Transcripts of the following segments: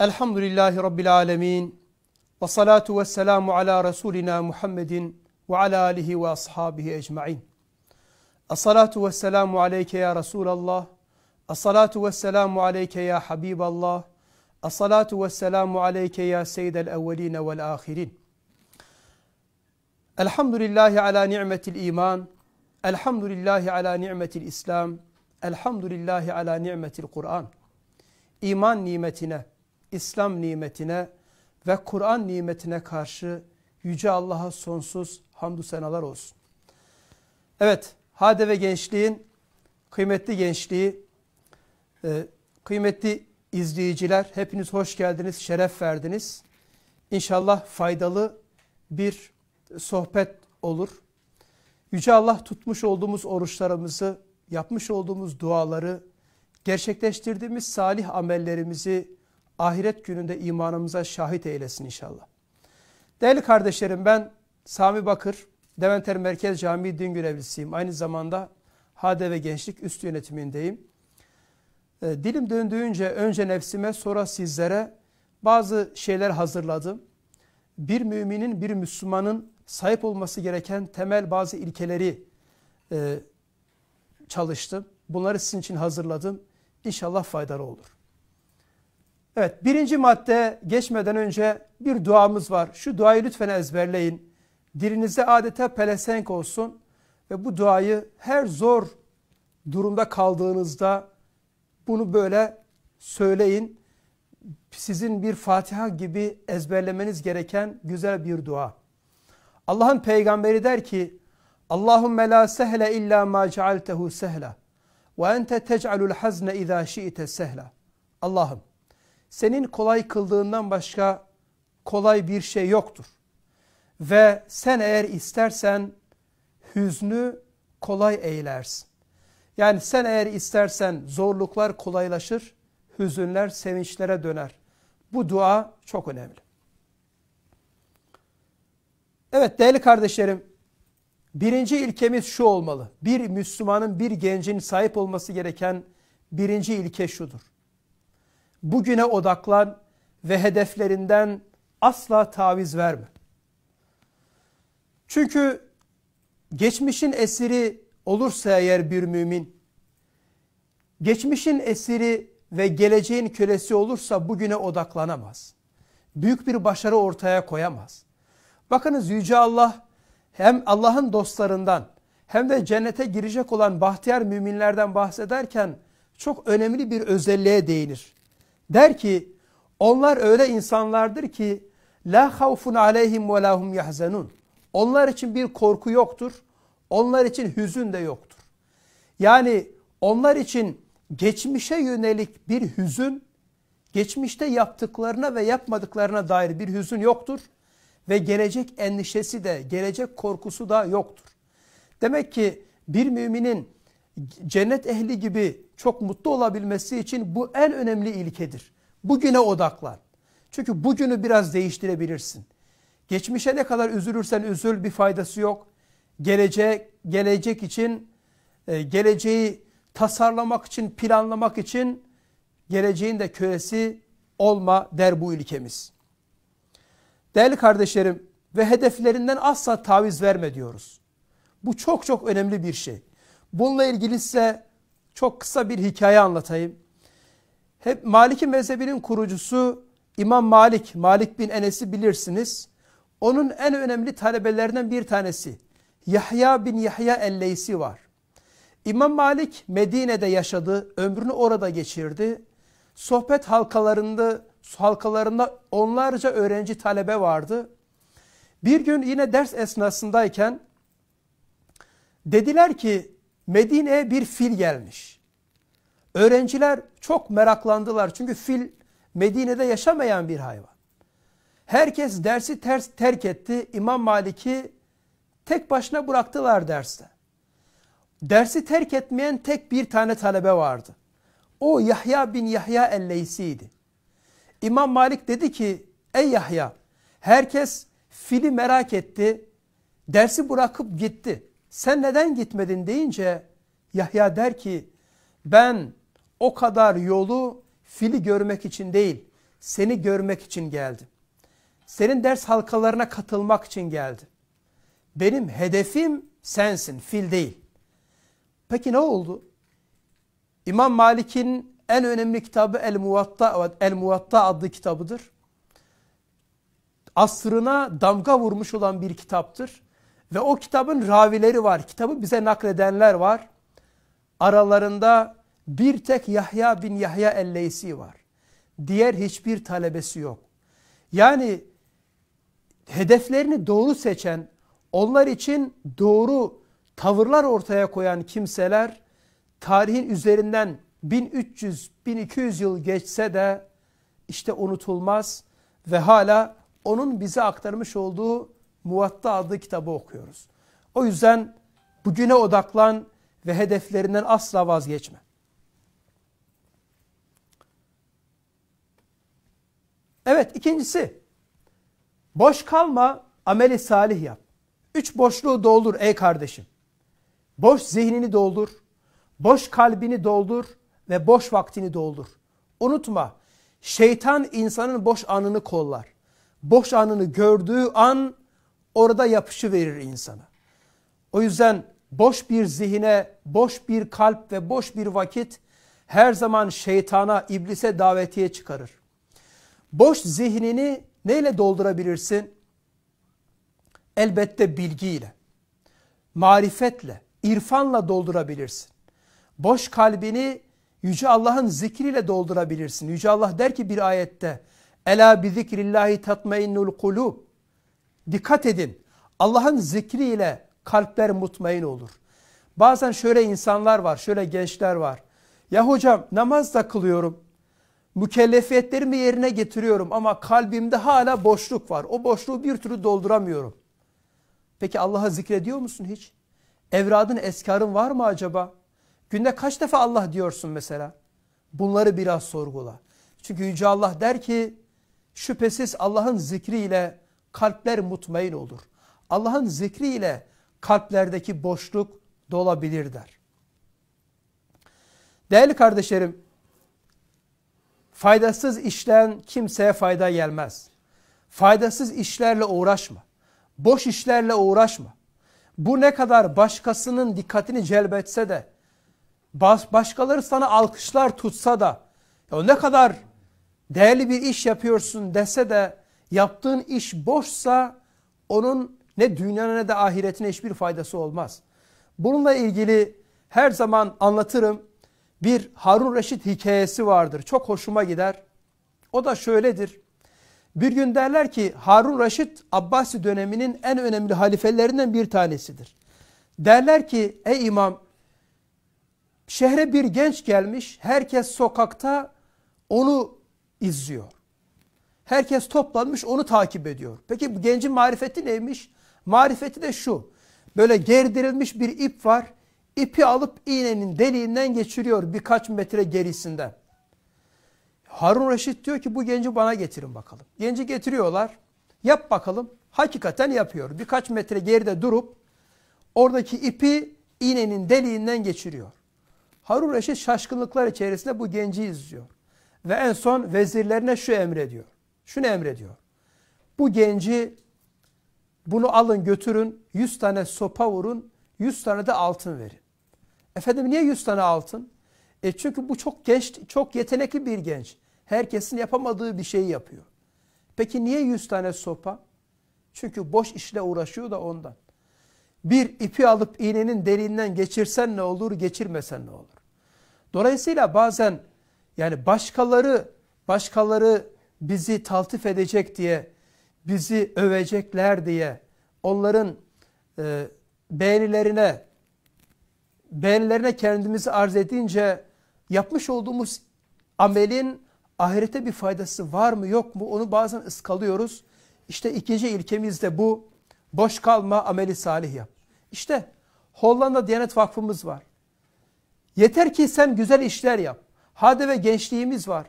Elhamdülillahi Rabbil Alemin ve salatu ve selamu ala Resulina Muhammedin ve ala alihi ve ashabihi ecmain. Esselatu ve selamu aleyke ya Resulallah. Esselatu ve selamu aleyke ya Habiballah. Esselatu ve selamu aleyke ya Seyyidel evveline vel ahirin. Elhamdülillahi ala ni'metil iman. Elhamdülillahi ala ni'metil İslam. Elhamdülillahi ala ni'metil Kur'an. İman nimetine, İslam nimetine ve Kur'an nimetine karşı Yüce Allah'a sonsuz hamdü senalar olsun. Evet, Hade ve gençliğin kıymetli gençliği, e, kıymetli izleyiciler hepiniz hoş geldiniz, şeref verdiniz. İnşallah faydalı bir sohbet olur. Yüce Allah tutmuş olduğumuz oruçlarımızı, yapmış olduğumuz duaları, gerçekleştirdiğimiz salih amellerimizi ahiret gününde imanımıza şahit eylesin inşallah. Değerli kardeşlerim ben Sami Bakır, Deventer Merkez Camii din görevlisiyim. Aynı zamanda HDV Gençlik Üst Yönetimindeyim. Ee, dilim döndüğünce önce nefsime sonra sizlere bazı şeyler hazırladım. Bir müminin, bir Müslümanın sahip olması gereken temel bazı ilkeleri e, çalıştım. Bunları sizin için hazırladım. İnşallah faydalı olur. Evet birinci madde geçmeden önce bir duamız var. Şu duayı lütfen ezberleyin. Dilinizde adeta pelesenk olsun ve bu duayı her zor durumda kaldığınızda bunu böyle söyleyin. Sizin bir Fatiha gibi ezberlemeniz gereken güzel bir dua. Allah'ın peygamberi der ki Allahümme la sehle illa ma cealtehu sehla ve ente tec'alul hazne izâ şi'te sehla. Allah'ım senin kolay kıldığından başka kolay bir şey yoktur. Ve sen eğer istersen hüznü kolay eylersin. Yani sen eğer istersen zorluklar kolaylaşır, hüzünler sevinçlere döner. Bu dua çok önemli. Evet değerli kardeşlerim, birinci ilkemiz şu olmalı. Bir Müslümanın, bir gencin sahip olması gereken birinci ilke şudur bugüne odaklan ve hedeflerinden asla taviz verme. Çünkü geçmişin esiri olursa eğer bir mümin, geçmişin esiri ve geleceğin kölesi olursa bugüne odaklanamaz. Büyük bir başarı ortaya koyamaz. Bakınız Yüce Allah hem Allah'ın dostlarından hem de cennete girecek olan bahtiyar müminlerden bahsederken çok önemli bir özelliğe değinir. Der ki onlar öyle insanlardır ki la havfun aleyhim ve lahum yahzenun. Onlar için bir korku yoktur. Onlar için hüzün de yoktur. Yani onlar için geçmişe yönelik bir hüzün, geçmişte yaptıklarına ve yapmadıklarına dair bir hüzün yoktur ve gelecek endişesi de, gelecek korkusu da yoktur. Demek ki bir müminin cennet ehli gibi çok mutlu olabilmesi için bu en önemli ilkedir. Bugüne odaklan. Çünkü bugünü biraz değiştirebilirsin. Geçmişe ne kadar üzülürsen üzül bir faydası yok. Geleceğe gelecek için, e, geleceği tasarlamak için, planlamak için geleceğin de kölesi olma der bu ilkemiz. Değerli kardeşlerim ve hedeflerinden asla taviz verme diyoruz. Bu çok çok önemli bir şey. Bununla ilgili ise çok kısa bir hikaye anlatayım. Hep Maliki mezhebinin kurucusu İmam Malik, Malik bin Enes'i bilirsiniz. Onun en önemli talebelerinden bir tanesi Yahya bin Yahya el-Leysi var. İmam Malik Medine'de yaşadı, ömrünü orada geçirdi. Sohbet halkalarında halkalarında onlarca öğrenci talebe vardı. Bir gün yine ders esnasındayken dediler ki Medine'ye bir fil gelmiş. Öğrenciler çok meraklandılar çünkü fil Medine'de yaşamayan bir hayvan. Herkes dersi ters terk etti. İmam Malik'i tek başına bıraktılar derste. Dersi terk etmeyen tek bir tane talebe vardı. O Yahya bin Yahya elleysi'ydi. İmam Malik dedi ki ey Yahya herkes fili merak etti dersi bırakıp gitti sen neden gitmedin deyince Yahya der ki ben o kadar yolu fili görmek için değil seni görmek için geldim. Senin ders halkalarına katılmak için geldim. Benim hedefim sensin fil değil. Peki ne oldu? İmam Malik'in en önemli kitabı El Muvatta, El Muvatta adlı kitabıdır. Asrına damga vurmuş olan bir kitaptır. Ve o kitabın ravileri var. Kitabı bize nakledenler var. Aralarında bir tek Yahya bin Yahya elleysi var. Diğer hiçbir talebesi yok. Yani hedeflerini doğru seçen, onlar için doğru tavırlar ortaya koyan kimseler tarihin üzerinden 1300-1200 yıl geçse de işte unutulmaz ve hala onun bize aktarmış olduğu Muvatta adlı kitabı okuyoruz. O yüzden bugüne odaklan ve hedeflerinden asla vazgeçme. Evet ikincisi boş kalma ameli salih yap. Üç boşluğu doldur ey kardeşim. Boş zihnini doldur, boş kalbini doldur ve boş vaktini doldur. Unutma şeytan insanın boş anını kollar. Boş anını gördüğü an orada yapışı verir insana. O yüzden boş bir zihine, boş bir kalp ve boş bir vakit her zaman şeytana, iblise davetiye çıkarır. Boş zihnini neyle doldurabilirsin? Elbette bilgiyle, marifetle, irfanla doldurabilirsin. Boş kalbini Yüce Allah'ın zikriyle doldurabilirsin. Yüce Allah der ki bir ayette, Ela bi zikrillahi tatmainnul kulub. Dikkat edin. Allah'ın zikriyle kalpler mutmain olur. Bazen şöyle insanlar var, şöyle gençler var. Ya hocam namaz da kılıyorum. Mükellefiyetlerimi yerine getiriyorum ama kalbimde hala boşluk var. O boşluğu bir türlü dolduramıyorum. Peki Allah'a zikrediyor musun hiç? Evradın, eskarın var mı acaba? Günde kaç defa Allah diyorsun mesela? Bunları biraz sorgula. Çünkü Yüce Allah der ki şüphesiz Allah'ın zikriyle kalpler mutmain olur. Allah'ın zikriyle kalplerdeki boşluk dolabilir der. Değerli kardeşlerim, faydasız işten kimseye fayda gelmez. Faydasız işlerle uğraşma. Boş işlerle uğraşma. Bu ne kadar başkasının dikkatini celbetse de, başkaları sana alkışlar tutsa da, ya ne kadar değerli bir iş yapıyorsun dese de Yaptığın iş boşsa onun ne dünyana ne de ahiretine hiçbir faydası olmaz. Bununla ilgili her zaman anlatırım. Bir Harun Reşit hikayesi vardır. Çok hoşuma gider. O da şöyledir. Bir gün derler ki Harun Raşit Abbasi döneminin en önemli halifelerinden bir tanesidir. Derler ki ey imam şehre bir genç gelmiş herkes sokakta onu izliyor. Herkes toplanmış onu takip ediyor. Peki bu gencin marifeti neymiş? Marifeti de şu. Böyle gerdirilmiş bir ip var. İpi alıp iğnenin deliğinden geçiriyor birkaç metre gerisinden. Harun Reşit diyor ki bu genci bana getirin bakalım. Genci getiriyorlar. Yap bakalım. Hakikaten yapıyor. Birkaç metre geride durup oradaki ipi iğnenin deliğinden geçiriyor. Harun Reşit şaşkınlıklar içerisinde bu genci izliyor. Ve en son vezirlerine şu emrediyor. Şunu emrediyor. Bu genci bunu alın götürün, 100 tane sopa vurun, 100 tane de altın verin. Efendim niye 100 tane altın? E çünkü bu çok genç, çok yetenekli bir genç. Herkesin yapamadığı bir şeyi yapıyor. Peki niye 100 tane sopa? Çünkü boş işle uğraşıyor da ondan. Bir ipi alıp iğnenin deliğinden geçirsen ne olur, geçirmesen ne olur? Dolayısıyla bazen yani başkaları başkaları bizi taltif edecek diye, bizi övecekler diye, onların e, beğenilerine, beğenilerine kendimizi arz edince yapmış olduğumuz amelin ahirete bir faydası var mı yok mu onu bazen ıskalıyoruz. İşte ikinci ilkemiz de bu. Boş kalma ameli salih yap. İşte Hollanda Diyanet Vakfımız var. Yeter ki sen güzel işler yap. Hadi ve gençliğimiz var.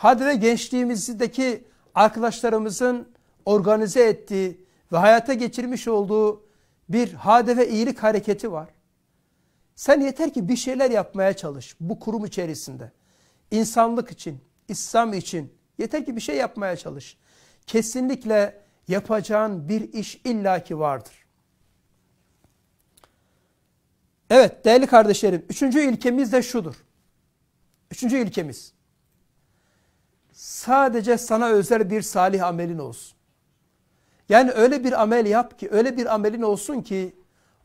Hadi ve gençliğimizdeki arkadaşlarımızın organize ettiği ve hayata geçirmiş olduğu bir hadefe iyilik hareketi var. Sen yeter ki bir şeyler yapmaya çalış bu kurum içerisinde. İnsanlık için, İslam için yeter ki bir şey yapmaya çalış. Kesinlikle yapacağın bir iş illaki vardır. Evet değerli kardeşlerim, üçüncü ilkemiz de şudur. Üçüncü ilkemiz sadece sana özel bir salih amelin olsun. Yani öyle bir amel yap ki, öyle bir amelin olsun ki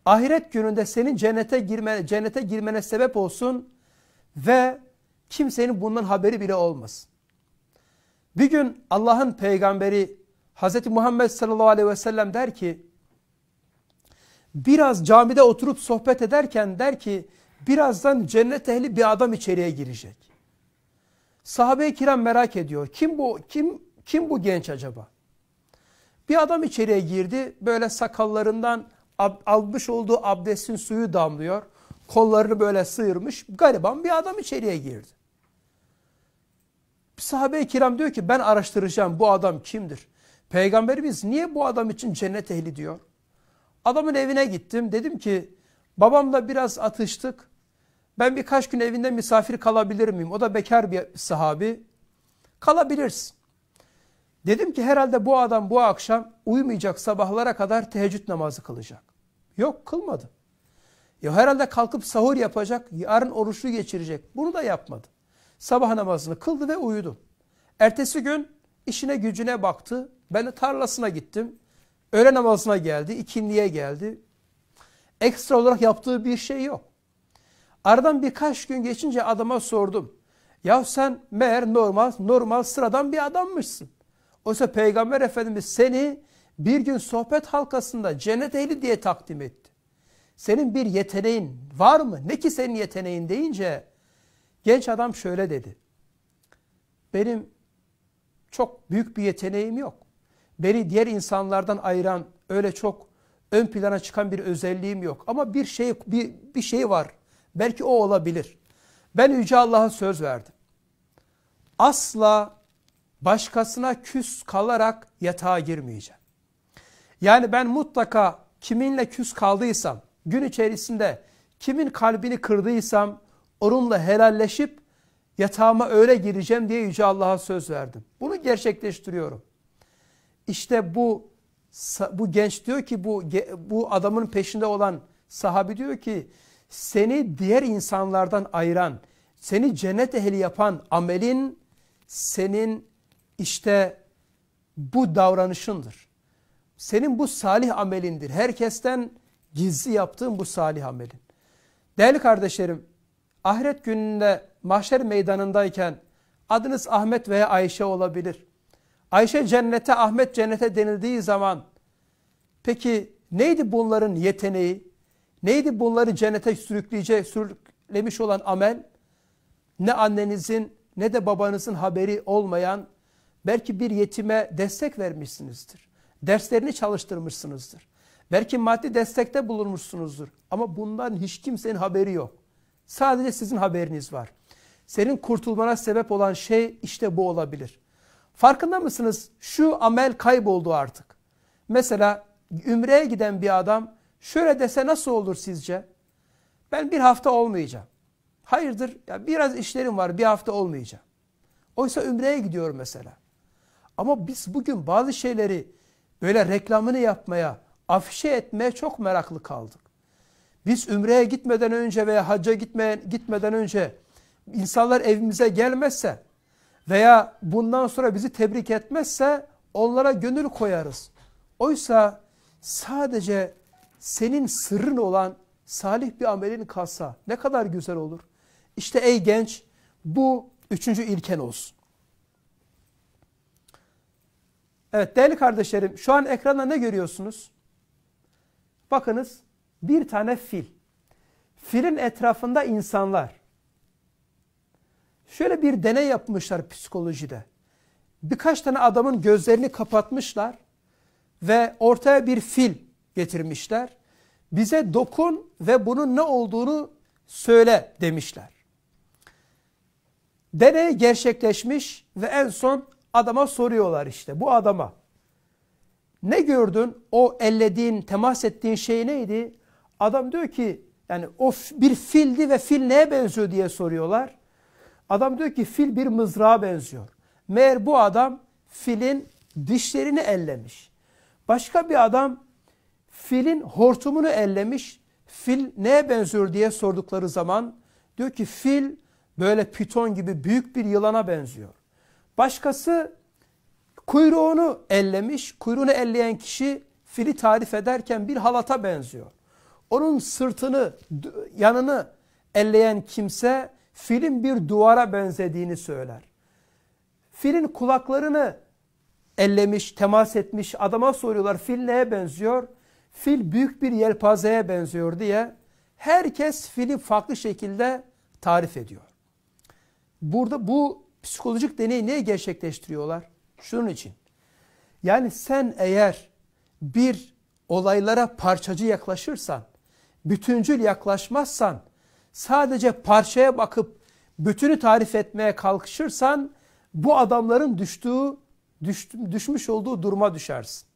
ahiret gününde senin cennete girme cennete girmene sebep olsun ve kimsenin bundan haberi bile olmasın. Bir gün Allah'ın peygamberi Hazreti Muhammed sallallahu aleyhi ve sellem der ki biraz camide oturup sohbet ederken der ki birazdan cennet ehli bir adam içeriye girecek. Sahabe-i kiram merak ediyor. Kim bu kim kim bu genç acaba? Bir adam içeriye girdi. Böyle sakallarından almış olduğu abdestin suyu damlıyor. Kollarını böyle sıyırmış. Gariban bir adam içeriye girdi. Sahabe-i kiram diyor ki ben araştıracağım bu adam kimdir? Peygamberimiz niye bu adam için cennet ehli diyor? Adamın evine gittim. Dedim ki babamla biraz atıştık. Ben birkaç gün evinde misafir kalabilir miyim? O da bekar bir sahabi. Kalabilirsin. Dedim ki herhalde bu adam bu akşam uyumayacak sabahlara kadar teheccüd namazı kılacak. Yok kılmadı. Ya herhalde kalkıp sahur yapacak, yarın oruçlu geçirecek. Bunu da yapmadı. Sabah namazını kıldı ve uyudu. Ertesi gün işine gücüne baktı. Ben de tarlasına gittim. Öğle namazına geldi, ikindiye geldi. Ekstra olarak yaptığı bir şey yok. Aradan birkaç gün geçince adama sordum. Ya sen meğer normal, normal sıradan bir adammışsın. Oysa Peygamber Efendimiz seni bir gün sohbet halkasında cennet ehli diye takdim etti. Senin bir yeteneğin var mı? Ne ki senin yeteneğin deyince genç adam şöyle dedi. Benim çok büyük bir yeteneğim yok. Beni diğer insanlardan ayıran öyle çok ön plana çıkan bir özelliğim yok. Ama bir şey bir, bir şey var. Belki o olabilir. Ben Yüce Allah'a söz verdim. Asla başkasına küs kalarak yatağa girmeyeceğim. Yani ben mutlaka kiminle küs kaldıysam, gün içerisinde kimin kalbini kırdıysam onunla helalleşip yatağıma öyle gireceğim diye Yüce Allah'a söz verdim. Bunu gerçekleştiriyorum. İşte bu bu genç diyor ki bu bu adamın peşinde olan sahabi diyor ki seni diğer insanlardan ayıran, seni cennet ehli yapan amelin senin işte bu davranışındır. Senin bu salih amelindir. Herkesten gizli yaptığın bu salih amelin. Değerli kardeşlerim, ahiret gününde mahşer meydanındayken adınız Ahmet veya Ayşe olabilir. Ayşe cennete, Ahmet cennete denildiği zaman peki neydi bunların yeteneği? Neydi bunları cennete sürükleyecek, sürüklemiş olan amel? Ne annenizin ne de babanızın haberi olmayan belki bir yetime destek vermişsinizdir. Derslerini çalıştırmışsınızdır. Belki maddi destekte bulunmuşsunuzdur. Ama bundan hiç kimsenin haberi yok. Sadece sizin haberiniz var. Senin kurtulmana sebep olan şey işte bu olabilir. Farkında mısınız? Şu amel kayboldu artık. Mesela ümreye giden bir adam şöyle dese nasıl olur sizce? Ben bir hafta olmayacağım. Hayırdır? Ya biraz işlerim var, bir hafta olmayacağım. Oysa ümreye gidiyor mesela. Ama biz bugün bazı şeyleri böyle reklamını yapmaya, afişe etmeye çok meraklı kaldık. Biz ümreye gitmeden önce veya hacca gitmeyen, gitmeden önce insanlar evimize gelmezse veya bundan sonra bizi tebrik etmezse onlara gönül koyarız. Oysa sadece senin sırrın olan salih bir amelin kalsa ne kadar güzel olur. İşte ey genç bu üçüncü ilken olsun. Evet değerli kardeşlerim şu an ekranda ne görüyorsunuz? Bakınız bir tane fil. Filin etrafında insanlar. Şöyle bir deney yapmışlar psikolojide. Birkaç tane adamın gözlerini kapatmışlar ve ortaya bir fil getirmişler. Bize dokun ve bunun ne olduğunu söyle demişler. Deney gerçekleşmiş ve en son adama soruyorlar işte bu adama. Ne gördün? O ellediğin, temas ettiğin şey neydi? Adam diyor ki yani o bir fildi ve fil neye benziyor diye soruyorlar. Adam diyor ki fil bir mızrağa benziyor. Meğer bu adam filin dişlerini ellemiş. Başka bir adam Filin hortumunu ellemiş. Fil neye benziyor diye sordukları zaman diyor ki fil böyle piton gibi büyük bir yılana benziyor. Başkası kuyruğunu ellemiş. Kuyruğunu elleyen kişi fili tarif ederken bir halata benziyor. Onun sırtını, yanını elleyen kimse filin bir duvara benzediğini söyler. Filin kulaklarını ellemiş, temas etmiş adama soruyorlar fil neye benziyor? fil büyük bir yelpazeye benziyor diye herkes fili farklı şekilde tarif ediyor. Burada bu psikolojik deneyi ne gerçekleştiriyorlar? Şunun için. Yani sen eğer bir olaylara parçacı yaklaşırsan, bütüncül yaklaşmazsan, sadece parçaya bakıp bütünü tarif etmeye kalkışırsan, bu adamların düştüğü, düş, düşmüş olduğu duruma düşersin.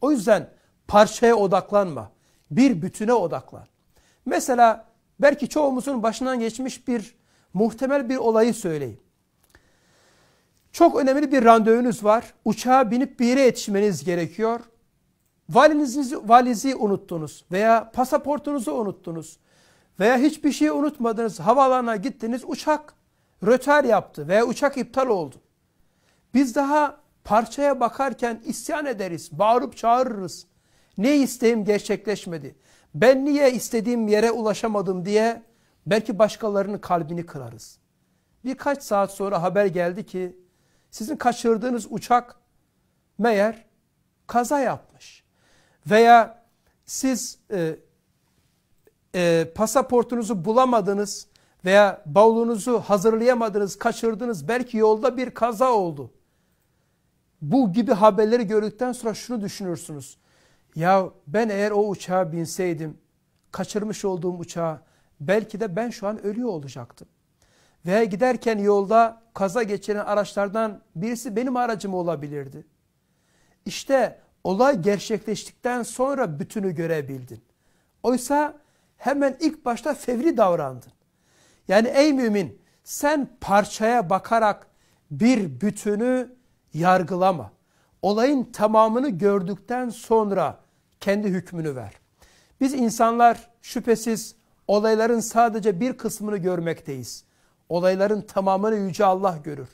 O yüzden parçaya odaklanma. Bir bütüne odaklan. Mesela belki çoğumuzun başından geçmiş bir muhtemel bir olayı söyleyeyim. Çok önemli bir randevunuz var. Uçağa binip bir yere yetişmeniz gerekiyor. Valinizi, valizi unuttunuz veya pasaportunuzu unuttunuz veya hiçbir şey unutmadınız. Havaalanına gittiniz uçak rötar yaptı veya uçak iptal oldu. Biz daha parçaya bakarken isyan ederiz, bağırıp çağırırız. Ne isteğim gerçekleşmedi. Ben niye istediğim yere ulaşamadım diye belki başkalarının kalbini kırarız. Birkaç saat sonra haber geldi ki sizin kaçırdığınız uçak meğer kaza yapmış. Veya siz e, e, pasaportunuzu bulamadınız veya bavulunuzu hazırlayamadınız, kaçırdınız. Belki yolda bir kaza oldu. Bu gibi haberleri gördükten sonra şunu düşünürsünüz. Ya ben eğer o uçağa binseydim, kaçırmış olduğum uçağa belki de ben şu an ölüyor olacaktım. Veya giderken yolda kaza geçiren araçlardan birisi benim aracım olabilirdi. İşte olay gerçekleştikten sonra bütünü görebildin. Oysa hemen ilk başta fevri davrandın. Yani ey mümin sen parçaya bakarak bir bütünü yargılama. Olayın tamamını gördükten sonra kendi hükmünü ver. Biz insanlar şüphesiz olayların sadece bir kısmını görmekteyiz. Olayların tamamını Yüce Allah görür.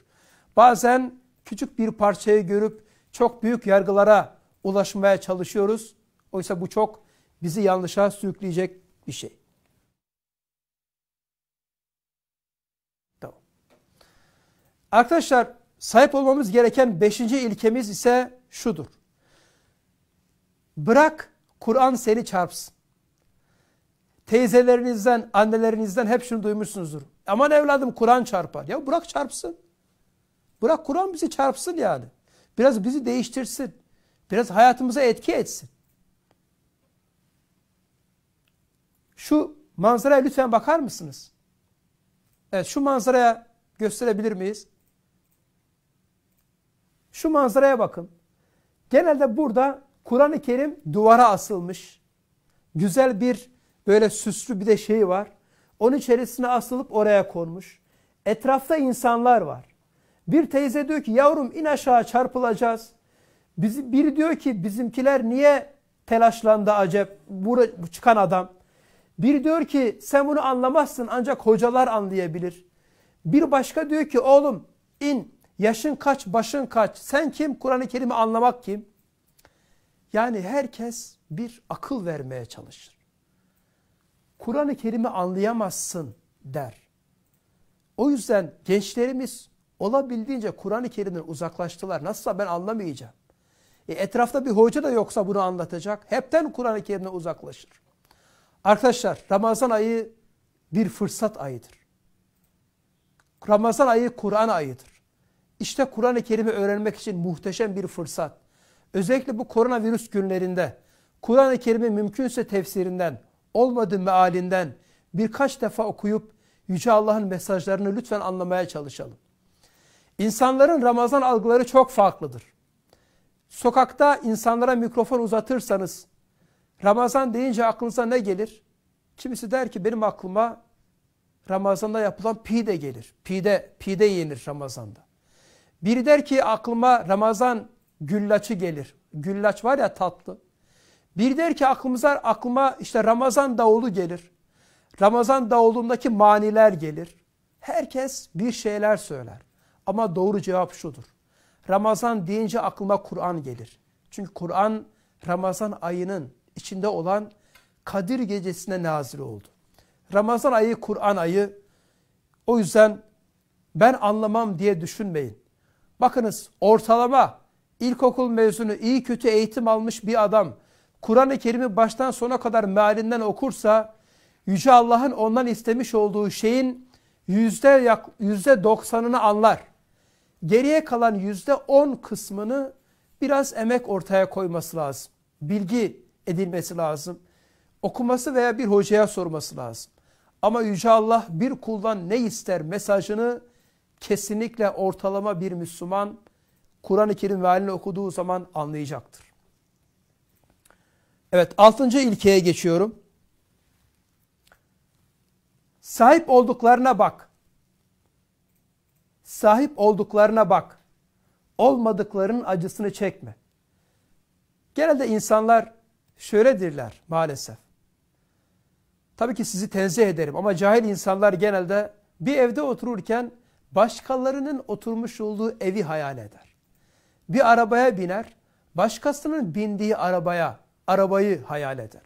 Bazen küçük bir parçayı görüp çok büyük yargılara ulaşmaya çalışıyoruz. Oysa bu çok bizi yanlışa sürükleyecek bir şey. Tamam. Arkadaşlar sahip olmamız gereken beşinci ilkemiz ise şudur. Bırak Kur'an seni çarpsın. Teyzelerinizden, annelerinizden hep şunu duymuşsunuzdur. Aman evladım Kur'an çarpar. Ya bırak çarpsın. Bırak Kur'an bizi çarpsın yani. Biraz bizi değiştirsin. Biraz hayatımıza etki etsin. Şu manzaraya lütfen bakar mısınız? Evet şu manzaraya gösterebilir miyiz? Şu manzaraya bakın. Genelde burada Kur'an-ı Kerim duvara asılmış. Güzel bir böyle süslü bir de şey var. Onun içerisine asılıp oraya konmuş. Etrafta insanlar var. Bir teyze diyor ki yavrum in aşağı çarpılacağız. Bizi, biri diyor ki bizimkiler niye telaşlandı acep bu çıkan adam. Biri diyor ki sen bunu anlamazsın ancak hocalar anlayabilir. Bir başka diyor ki oğlum in yaşın kaç başın kaç sen kim Kur'an-ı Kerim'i anlamak kim? Yani herkes bir akıl vermeye çalışır. Kur'an-ı Kerim'i anlayamazsın der. O yüzden gençlerimiz olabildiğince Kur'an-ı Kerim'den uzaklaştılar. Nasılsa ben anlamayacağım. E, etrafta bir hoca da yoksa bunu anlatacak. Hepten Kur'an-ı Kerim'den uzaklaşır. Arkadaşlar Ramazan ayı bir fırsat ayıdır. Ramazan ayı Kur'an ayıdır. İşte Kur'an-ı Kerim'i öğrenmek için muhteşem bir fırsat özellikle bu koronavirüs günlerinde Kur'an-ı Kerim'i mümkünse tefsirinden, olmadı mealinden birkaç defa okuyup Yüce Allah'ın mesajlarını lütfen anlamaya çalışalım. İnsanların Ramazan algıları çok farklıdır. Sokakta insanlara mikrofon uzatırsanız Ramazan deyince aklınıza ne gelir? Kimisi der ki benim aklıma Ramazan'da yapılan pide gelir. Pide, pide yenir Ramazan'da. Biri der ki aklıma Ramazan güllaçı gelir. Güllaç var ya tatlı. Bir der ki aklımıza, aklıma işte Ramazan davulu gelir. Ramazan davulundaki maniler gelir. Herkes bir şeyler söyler. Ama doğru cevap şudur. Ramazan deyince aklıma Kur'an gelir. Çünkü Kur'an Ramazan ayının içinde olan Kadir gecesine nazil oldu. Ramazan ayı Kur'an ayı. O yüzden ben anlamam diye düşünmeyin. Bakınız ortalama ilkokul mezunu iyi kötü eğitim almış bir adam Kur'an-ı Kerim'i baştan sona kadar mealinden okursa Yüce Allah'ın ondan istemiş olduğu şeyin yüzde, yak, yüzde doksanını anlar. Geriye kalan yüzde on kısmını biraz emek ortaya koyması lazım. Bilgi edilmesi lazım. Okuması veya bir hocaya sorması lazım. Ama Yüce Allah bir kuldan ne ister mesajını kesinlikle ortalama bir Müslüman Kur'an-ı Kerim ve halini okuduğu zaman anlayacaktır. Evet altıncı ilkeye geçiyorum. Sahip olduklarına bak. Sahip olduklarına bak. olmadıkların acısını çekme. Genelde insanlar şöyledirler maalesef. Tabii ki sizi tenzih ederim ama cahil insanlar genelde bir evde otururken başkalarının oturmuş olduğu evi hayal eder bir arabaya biner, başkasının bindiği arabaya, arabayı hayal eder.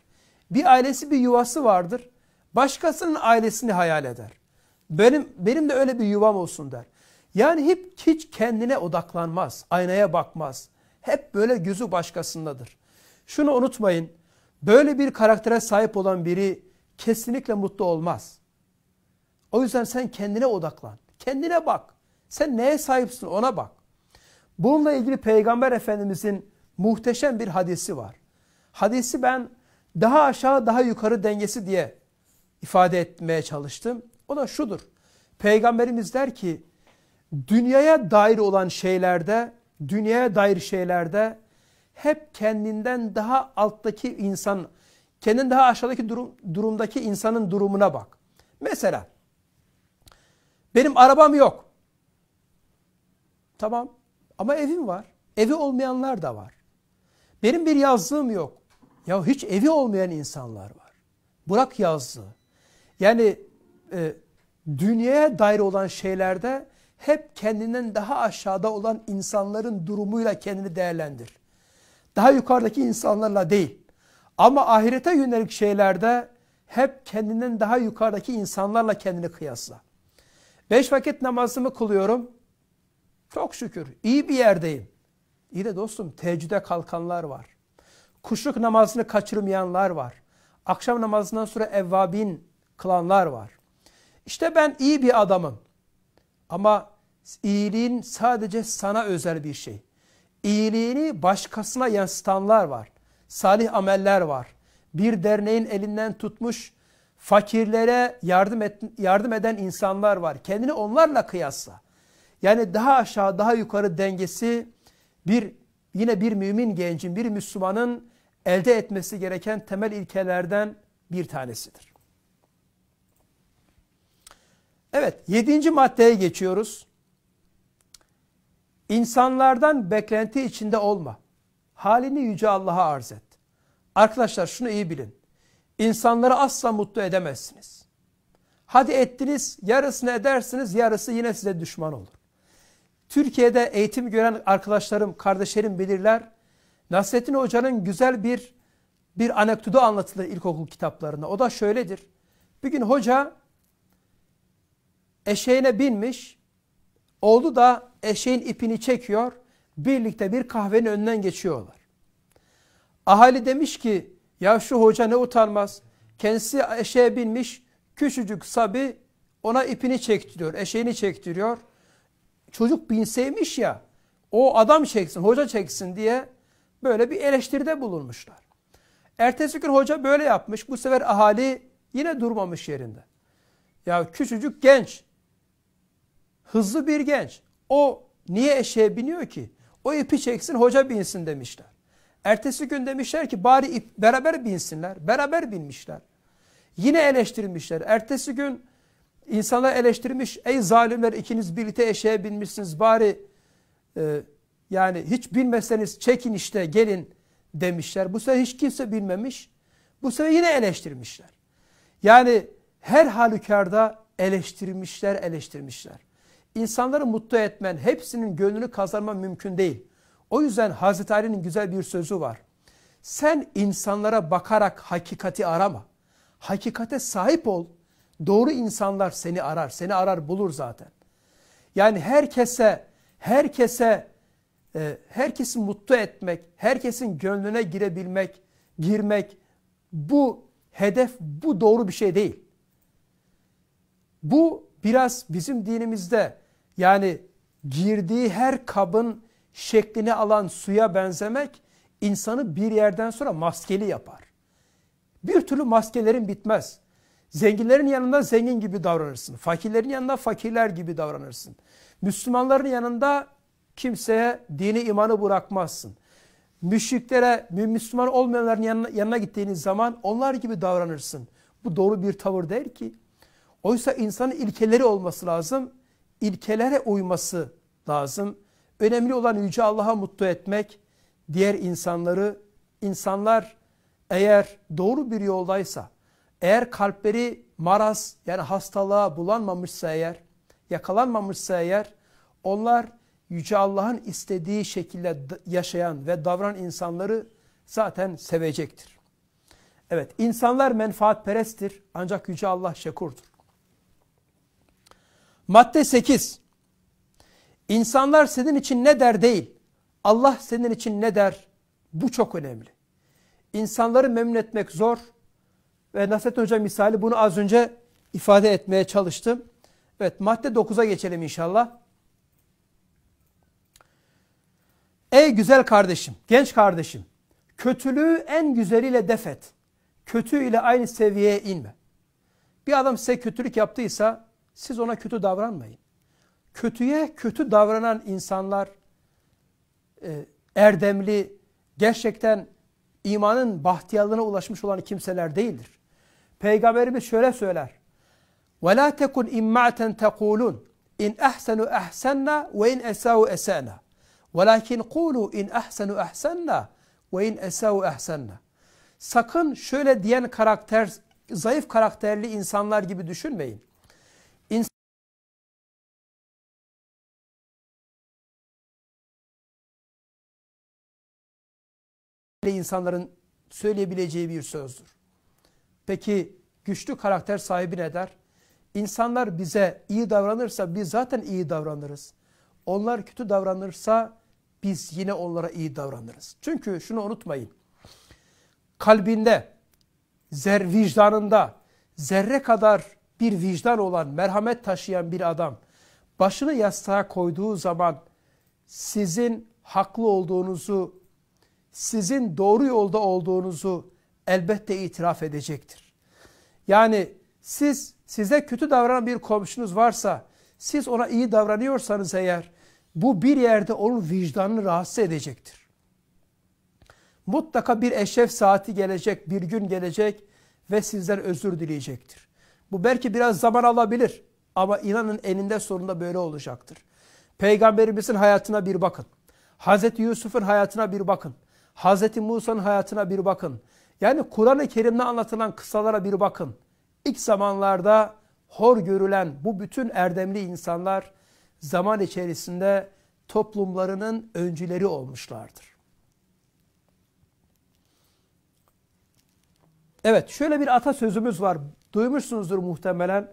Bir ailesi bir yuvası vardır, başkasının ailesini hayal eder. Benim, benim de öyle bir yuvam olsun der. Yani hep hiç kendine odaklanmaz, aynaya bakmaz. Hep böyle gözü başkasındadır. Şunu unutmayın, böyle bir karaktere sahip olan biri kesinlikle mutlu olmaz. O yüzden sen kendine odaklan, kendine bak. Sen neye sahipsin ona bak. Bununla ilgili Peygamber Efendimizin muhteşem bir hadisi var. Hadisi ben daha aşağı daha yukarı dengesi diye ifade etmeye çalıştım. O da şudur. Peygamberimiz der ki dünyaya dair olan şeylerde, dünyaya dair şeylerde hep kendinden daha alttaki insan, kendinden daha aşağıdaki durum, durumdaki insanın durumuna bak. Mesela benim arabam yok. Tamam. Ama evim var. Evi olmayanlar da var. Benim bir yazlığım yok. Ya hiç evi olmayan insanlar var. Bırak yazlığı. Yani e, dünyaya dair olan şeylerde hep kendinden daha aşağıda olan insanların durumuyla kendini değerlendir. Daha yukarıdaki insanlarla değil. Ama ahirete yönelik şeylerde hep kendinden daha yukarıdaki insanlarla kendini kıyasla. Beş vakit namazımı kılıyorum. Çok şükür iyi bir yerdeyim. İyi de dostum teheccüde kalkanlar var. Kuşluk namazını kaçırmayanlar var. Akşam namazından sonra evvabin kılanlar var. İşte ben iyi bir adamım. Ama iyiliğin sadece sana özel bir şey. İyiliğini başkasına yansıtanlar var. Salih ameller var. Bir derneğin elinden tutmuş fakirlere yardım, et, yardım eden insanlar var. Kendini onlarla kıyasla. Yani daha aşağı daha yukarı dengesi bir yine bir mümin gencin, bir Müslümanın elde etmesi gereken temel ilkelerden bir tanesidir. Evet, yedinci maddeye geçiyoruz. İnsanlardan beklenti içinde olma. Halini Yüce Allah'a arz et. Arkadaşlar şunu iyi bilin. İnsanları asla mutlu edemezsiniz. Hadi ettiniz, yarısını edersiniz, yarısı yine size düşman olur. Türkiye'de eğitim gören arkadaşlarım, kardeşlerim bilirler. Nasrettin Hoca'nın güzel bir bir anekdotu anlatılır ilkokul kitaplarında. O da şöyledir. Bir gün hoca eşeğine binmiş. Oğlu da eşeğin ipini çekiyor. Birlikte bir kahvenin önünden geçiyorlar. Ahali demiş ki ya şu hoca ne utanmaz. Kendisi eşeğe binmiş. Küçücük sabi ona ipini çektiriyor. Eşeğini çektiriyor çocuk binseymiş ya o adam çeksin, hoca çeksin diye böyle bir eleştiride bulunmuşlar. Ertesi gün hoca böyle yapmış. Bu sefer ahali yine durmamış yerinde. Ya küçücük genç, hızlı bir genç. O niye eşeğe biniyor ki? O ipi çeksin, hoca binsin demişler. Ertesi gün demişler ki bari ip, beraber binsinler. Beraber binmişler. Yine eleştirmişler. Ertesi gün İnsanlar eleştirmiş. Ey zalimler ikiniz birlikte eşeğe binmişsiniz. Bari e, yani hiç bilmeseniz çekin işte gelin demişler. Bu sefer hiç kimse bilmemiş. Bu sefer yine eleştirmişler. Yani her halükarda eleştirmişler, eleştirmişler. İnsanları mutlu etmen, hepsinin gönlünü kazanma mümkün değil. O yüzden Hazreti Ali'nin güzel bir sözü var. Sen insanlara bakarak hakikati arama. Hakikate sahip ol. Doğru insanlar seni arar. Seni arar bulur zaten. Yani herkese, herkese, e, herkesi mutlu etmek, herkesin gönlüne girebilmek, girmek bu hedef, bu doğru bir şey değil. Bu biraz bizim dinimizde yani girdiği her kabın şeklini alan suya benzemek insanı bir yerden sonra maskeli yapar. Bir türlü maskelerin bitmez. Zenginlerin yanında zengin gibi davranırsın. Fakirlerin yanında fakirler gibi davranırsın. Müslümanların yanında kimseye dini imanı bırakmazsın. Müşriklere, Müslüman olmayanların yanına, yanına gittiğiniz zaman onlar gibi davranırsın. Bu doğru bir tavır değil ki. Oysa insanın ilkeleri olması lazım. İlkelere uyması lazım. Önemli olan Yüce Allah'a mutlu etmek, diğer insanları, insanlar eğer doğru bir yoldaysa, eğer kalpleri maraz yani hastalığa bulanmamışsa eğer, yakalanmamışsa eğer onlar Yüce Allah'ın istediği şekilde yaşayan ve davran insanları zaten sevecektir. Evet insanlar menfaatperesttir ancak Yüce Allah şekurdur. Madde 8 İnsanlar senin için ne der değil, Allah senin için ne der bu çok önemli. İnsanları memnun etmek zor ve Nasrettin Hoca misali bunu az önce ifade etmeye çalıştım. Evet madde 9'a geçelim inşallah. Ey güzel kardeşim, genç kardeşim, kötülüğü en güzeliyle defet, et. Kötü ile aynı seviyeye inme. Bir adam size kötülük yaptıysa siz ona kötü davranmayın. Kötüye kötü davranan insanlar e, erdemli, gerçekten imanın bahtiyarlığına ulaşmış olan kimseler değildir. Peygamberimiz şöyle söyler. وَلَا تَكُنْ اِمَّعْتَنْ تَقُولُونَ اِنْ اَحْسَنُوا اَحْسَنَّا وَاِنْ اَسَاءُوا اَسَانَا وَلَكِنْ قُولُوا اِنْ اَحْسَنُوا اَحْسَنَّا وَاِنْ اَسَاءُوا اَحْسَنَّا Sakın şöyle diyen karakter, zayıf karakterli insanlar gibi düşünmeyin. İnsanların insanların söyleyebileceği bir sözdür. Peki güçlü karakter sahibi ne der? İnsanlar bize iyi davranırsa biz zaten iyi davranırız. Onlar kötü davranırsa biz yine onlara iyi davranırız. Çünkü şunu unutmayın. Kalbinde, zer vicdanında zerre kadar bir vicdan olan, merhamet taşıyan bir adam başını yastığa koyduğu zaman sizin haklı olduğunuzu, sizin doğru yolda olduğunuzu, elbette itiraf edecektir. Yani siz size kötü davranan bir komşunuz varsa, siz ona iyi davranıyorsanız eğer, bu bir yerde onun vicdanını rahatsız edecektir. Mutlaka bir eşef saati gelecek, bir gün gelecek ve sizden özür dileyecektir. Bu belki biraz zaman alabilir ama inanın eninde sonunda böyle olacaktır. Peygamberimizin hayatına bir bakın. Hazreti Yusuf'un hayatına bir bakın. Hazreti Musa'nın hayatına bir bakın. Yani Kur'an-ı Kerim'de anlatılan kısalara bir bakın. İlk zamanlarda hor görülen bu bütün erdemli insanlar zaman içerisinde toplumlarının öncüleri olmuşlardır. Evet şöyle bir atasözümüz var. Duymuşsunuzdur muhtemelen.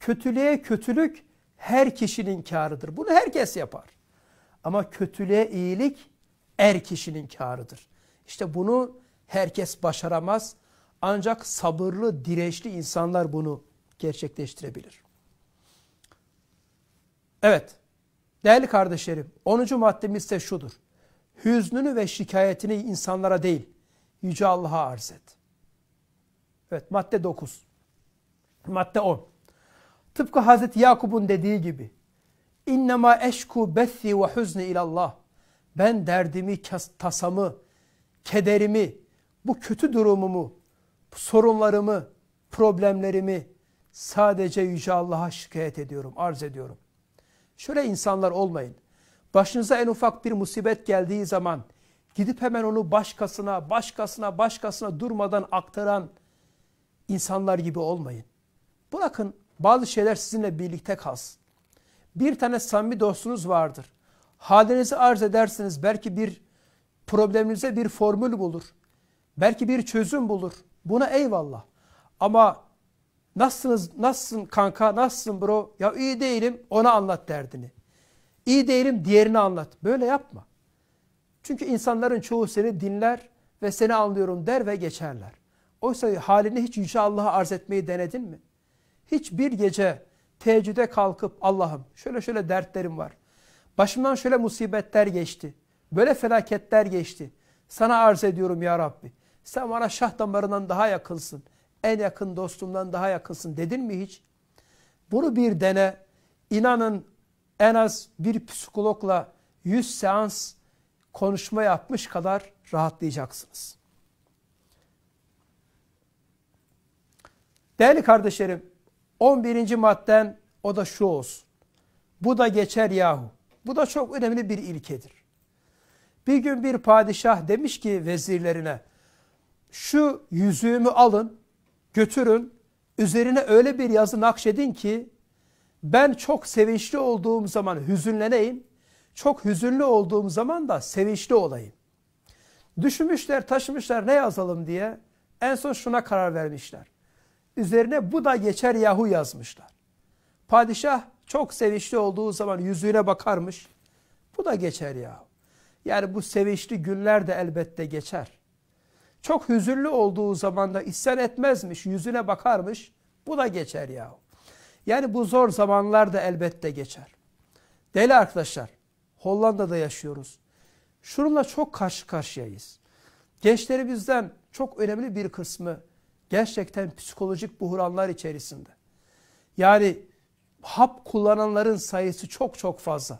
Kötülüğe kötülük her kişinin karıdır. Bunu herkes yapar. Ama kötülüğe iyilik er kişinin karıdır. İşte bunu herkes başaramaz. Ancak sabırlı, dirençli insanlar bunu gerçekleştirebilir. Evet, değerli kardeşlerim, 10. maddemiz de şudur. Hüznünü ve şikayetini insanlara değil, Yüce Allah'a arz et. Evet, madde 9. Madde 10. Tıpkı Hazreti Yakup'un dediği gibi, İnnemâ eşku bethi ve huzni ilallah. Ben derdimi, tasamı, kederimi, bu kötü durumumu, sorunlarımı, problemlerimi sadece Yüce Allah'a şikayet ediyorum, arz ediyorum. Şöyle insanlar olmayın. Başınıza en ufak bir musibet geldiği zaman gidip hemen onu başkasına, başkasına, başkasına durmadan aktaran insanlar gibi olmayın. Bırakın bazı şeyler sizinle birlikte kalsın. Bir tane samimi dostunuz vardır. Halinizi arz edersiniz belki bir probleminize bir formül bulur. Belki bir çözüm bulur. Buna eyvallah. Ama nasılsınız, nasılsın kanka, nasılsın bro? Ya iyi değilim, ona anlat derdini. İyi değilim, diğerini anlat. Böyle yapma. Çünkü insanların çoğu seni dinler ve seni anlıyorum der ve geçerler. Oysa halini hiç Yüce Allah'a arz etmeyi denedin mi? Hiçbir gece teheccüde kalkıp Allah'ım şöyle şöyle dertlerim var. Başımdan şöyle musibetler geçti. Böyle felaketler geçti. Sana arz ediyorum ya Rabbi. Sen bana şah damarından daha yakınsın. En yakın dostumdan daha yakınsın dedin mi hiç? Bunu bir dene. İnanın en az bir psikologla 100 seans konuşma yapmış kadar rahatlayacaksınız. Değerli kardeşlerim, 11. madden o da şu olsun. Bu da geçer yahu. Bu da çok önemli bir ilkedir. Bir gün bir padişah demiş ki vezirlerine, şu yüzüğümü alın, götürün, üzerine öyle bir yazı nakşedin ki ben çok sevinçli olduğum zaman hüzünleneyim, çok hüzünlü olduğum zaman da sevinçli olayım. Düşünmüşler, taşımışlar ne yazalım diye en son şuna karar vermişler. Üzerine bu da geçer yahu yazmışlar. Padişah çok sevinçli olduğu zaman yüzüğüne bakarmış. Bu da geçer yahu. Yani bu sevinçli günler de elbette geçer. Çok hüzünlü olduğu zaman da isyan etmezmiş, yüzüne bakarmış. Bu da geçer ya. Yani bu zor zamanlar da elbette geçer. Değerli arkadaşlar, Hollanda'da yaşıyoruz. Şununla çok karşı karşıyayız. Gençlerimizden çok önemli bir kısmı gerçekten psikolojik buhranlar içerisinde. Yani hap kullananların sayısı çok çok fazla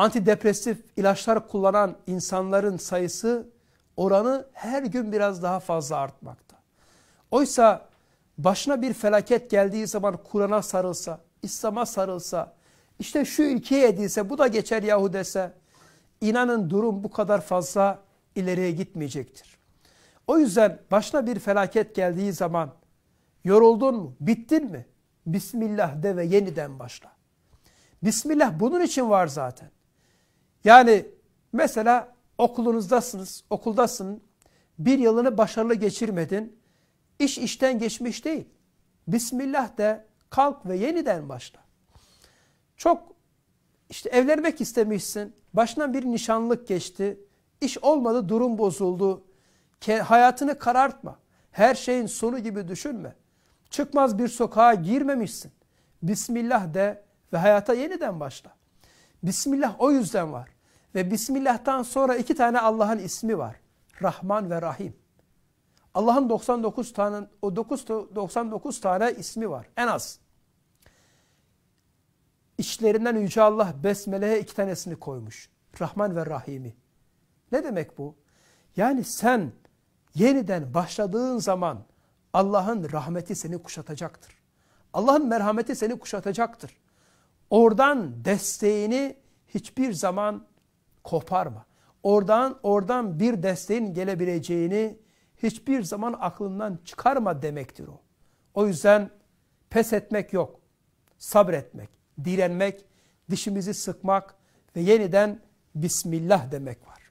antidepresif ilaçlar kullanan insanların sayısı oranı her gün biraz daha fazla artmakta. Oysa başına bir felaket geldiği zaman Kur'an'a sarılsa, İslam'a sarılsa, işte şu ülkeye edilse bu da geçer yahu dese, inanın durum bu kadar fazla ileriye gitmeyecektir. O yüzden başına bir felaket geldiği zaman yoruldun mu, bittin mi? Bismillah de ve yeniden başla. Bismillah bunun için var zaten. Yani mesela okulunuzdasınız, okuldasın, bir yılını başarılı geçirmedin, iş işten geçmiş değil. Bismillah de kalk ve yeniden başla. Çok işte evlenmek istemişsin, başına bir nişanlık geçti, iş olmadı, durum bozuldu. Hayatını karartma, her şeyin sonu gibi düşünme. Çıkmaz bir sokağa girmemişsin. Bismillah de ve hayata yeniden başla. Bismillah o yüzden var. Ve Bismillah'tan sonra iki tane Allah'ın ismi var. Rahman ve Rahim. Allah'ın 99 tane o 9 99 tane ismi var en az. İçlerinden Yüce Allah Besmele'ye iki tanesini koymuş. Rahman ve Rahim'i. Ne demek bu? Yani sen yeniden başladığın zaman Allah'ın rahmeti seni kuşatacaktır. Allah'ın merhameti seni kuşatacaktır. Oradan desteğini hiçbir zaman koparma. Oradan oradan bir desteğin gelebileceğini hiçbir zaman aklından çıkarma demektir o. O yüzden pes etmek yok. Sabretmek, direnmek, dişimizi sıkmak ve yeniden Bismillah demek var.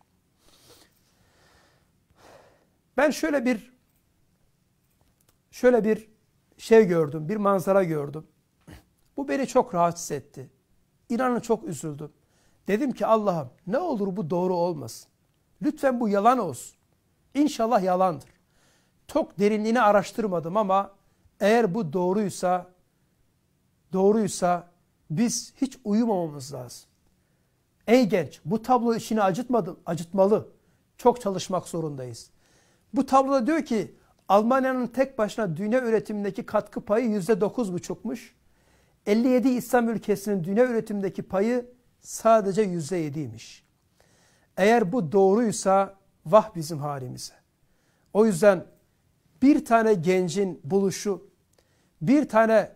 Ben şöyle bir şöyle bir şey gördüm, bir manzara gördüm. Bu beni çok rahatsız etti. İnanın çok üzüldüm. Dedim ki Allah'ım ne olur bu doğru olmasın. Lütfen bu yalan olsun. İnşallah yalandır. Çok derinliğini araştırmadım ama eğer bu doğruysa, doğruysa biz hiç uyumamamız lazım. Ey genç bu tablo işini acıtmadı, acıtmalı. Çok çalışmak zorundayız. Bu tabloda diyor ki Almanya'nın tek başına dünya üretimindeki katkı payı yüzde dokuz buçukmuş. 57 İslam ülkesinin dünya üretimdeki payı sadece %7'ymiş. Eğer bu doğruysa vah bizim halimize. O yüzden bir tane gencin buluşu, bir tane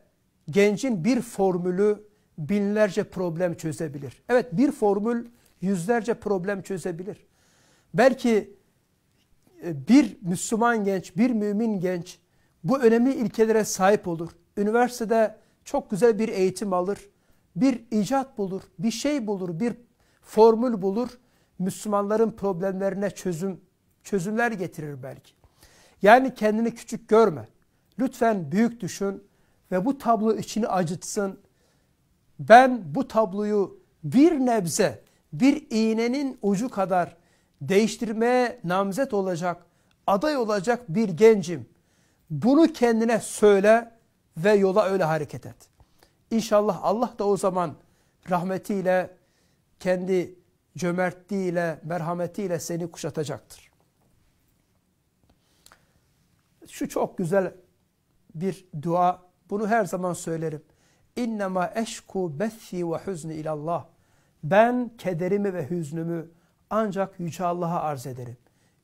gencin bir formülü binlerce problem çözebilir. Evet bir formül yüzlerce problem çözebilir. Belki e, bir Müslüman genç, bir mümin genç bu önemli ilkelere sahip olur. Üniversitede çok güzel bir eğitim alır, bir icat bulur, bir şey bulur, bir formül bulur. Müslümanların problemlerine çözüm, çözümler getirir belki. Yani kendini küçük görme. Lütfen büyük düşün ve bu tablo içini acıtsın. Ben bu tabloyu bir nebze, bir iğnenin ucu kadar değiştirmeye namzet olacak, aday olacak bir gencim. Bunu kendine söyle ve yola öyle hareket et. İnşallah Allah da o zaman rahmetiyle, kendi cömertliğiyle, merhametiyle seni kuşatacaktır. Şu çok güzel bir dua. Bunu her zaman söylerim. İnnemâ eşku bethi ve hüznü ilallah. Ben kederimi ve hüznümü ancak Yüce Allah'a arz ederim.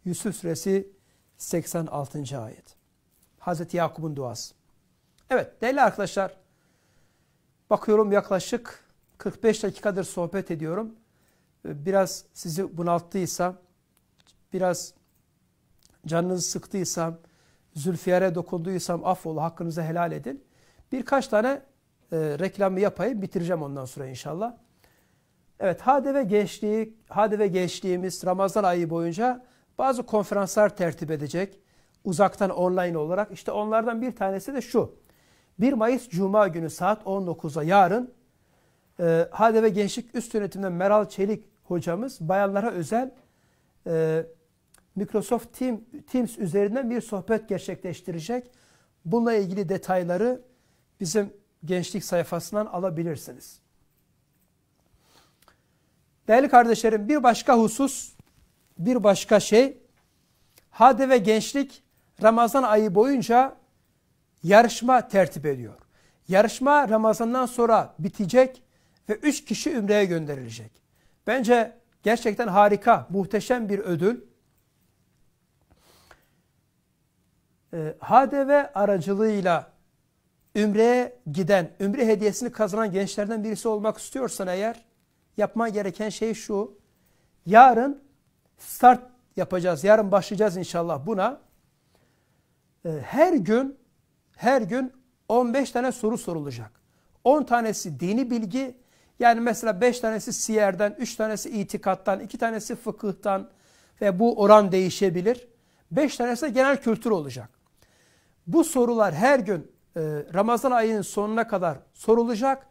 Yusuf Suresi 86. ayet. Hazreti Yakup'un duası. Evet değerli arkadaşlar bakıyorum yaklaşık 45 dakikadır sohbet ediyorum. Ee, biraz sizi bunalttıysa, biraz canınızı sıktıysam, zülfiyare dokunduysam affola hakkınızı helal edin. Birkaç tane e, reklamı yapayım bitireceğim ondan sonra inşallah. Evet HDV gençliği, HDV gençliğimiz Ramazan ayı boyunca bazı konferanslar tertip edecek. Uzaktan online olarak işte onlardan bir tanesi de şu. 1 Mayıs Cuma günü saat 19'a yarın e, ve Gençlik Üst Yönetiminden Meral Çelik hocamız bayanlara özel e, Microsoft Team, Teams üzerinden bir sohbet gerçekleştirecek. Bununla ilgili detayları bizim gençlik sayfasından alabilirsiniz. Değerli kardeşlerim bir başka husus, bir başka şey. ve Gençlik Ramazan ayı boyunca yarışma tertip ediyor. Yarışma Ramazan'dan sonra bitecek ve 3 kişi Ümre'ye gönderilecek. Bence gerçekten harika, muhteşem bir ödül. E, ee, HDV aracılığıyla Ümre'ye giden, Ümre hediyesini kazanan gençlerden birisi olmak istiyorsan eğer, yapman gereken şey şu, yarın start yapacağız, yarın başlayacağız inşallah buna. Ee, her gün her gün 15 tane soru sorulacak. 10 tanesi dini bilgi. Yani mesela 5 tanesi siyerden, 3 tanesi itikattan, 2 tanesi fıkıhtan ve bu oran değişebilir. 5 tanesi de genel kültür olacak. Bu sorular her gün e, Ramazan ayının sonuna kadar sorulacak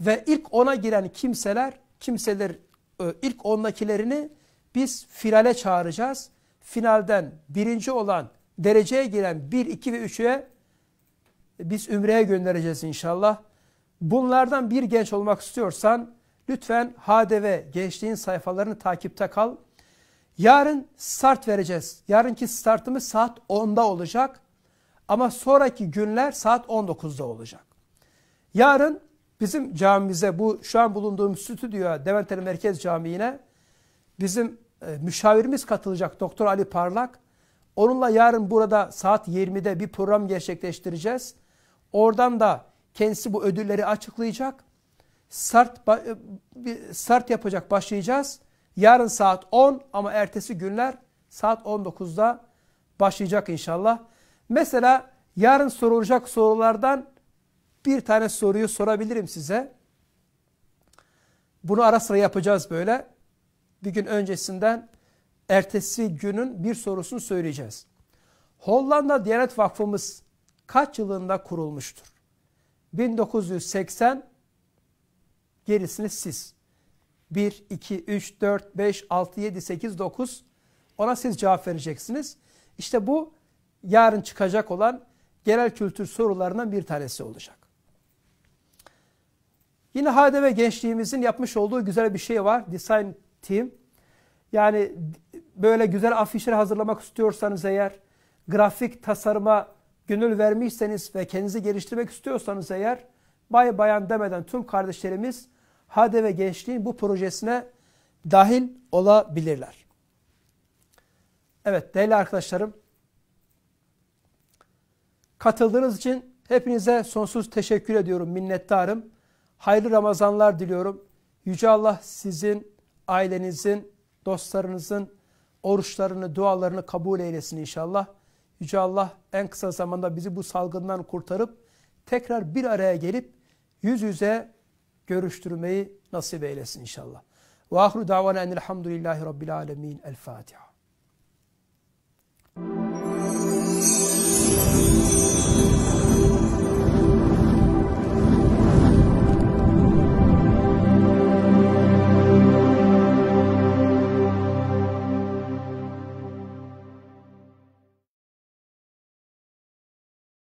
ve ilk ona giren kimseler, kimseler e, ilk ondakilerini biz finale çağıracağız. Finalden birinci olan, dereceye giren 1, 2 ve 3'e biz Ümre'ye göndereceğiz inşallah. Bunlardan bir genç olmak istiyorsan lütfen HDV gençliğin sayfalarını takipte kal. Yarın start vereceğiz. Yarınki startımız saat 10'da olacak. Ama sonraki günler saat 19'da olacak. Yarın bizim camimize bu şu an bulunduğum stüdyoya Deventer Merkez Camii'ne bizim e, müşavirimiz katılacak Doktor Ali Parlak. Onunla yarın burada saat 20'de bir program gerçekleştireceğiz. Oradan da kendisi bu ödülleri açıklayacak. Sart, e, sart yapacak başlayacağız. Yarın saat 10 ama ertesi günler saat 19'da başlayacak inşallah. Mesela yarın sorulacak sorulardan bir tane soruyu sorabilirim size. Bunu ara sıra yapacağız böyle. Bir gün öncesinden ertesi günün bir sorusunu söyleyeceğiz. Hollanda Diyanet Vakfımız kaç yılında kurulmuştur? 1980 gerisini siz. 1, 2, 3, 4, 5, 6, 7, 8, 9 ona siz cevap vereceksiniz. İşte bu yarın çıkacak olan genel kültür sorularından bir tanesi olacak. Yine HDV gençliğimizin yapmış olduğu güzel bir şey var. Design Team. Yani böyle güzel afişler hazırlamak istiyorsanız eğer grafik tasarıma gönül vermişseniz ve kendinizi geliştirmek istiyorsanız eğer bay bayan demeden tüm kardeşlerimiz Hade ve Gençliğin bu projesine dahil olabilirler. Evet değerli arkadaşlarım katıldığınız için hepinize sonsuz teşekkür ediyorum minnettarım. Hayırlı Ramazanlar diliyorum. Yüce Allah sizin, ailenizin, dostlarınızın oruçlarını, dualarını kabul eylesin inşallah. Yüce Allah en kısa zamanda bizi bu salgından kurtarıp tekrar bir araya gelip yüz yüze görüştürmeyi nasip eylesin inşallah. Ve ahru davana enilhamdülillahi rabbil alemin. El Fatiha.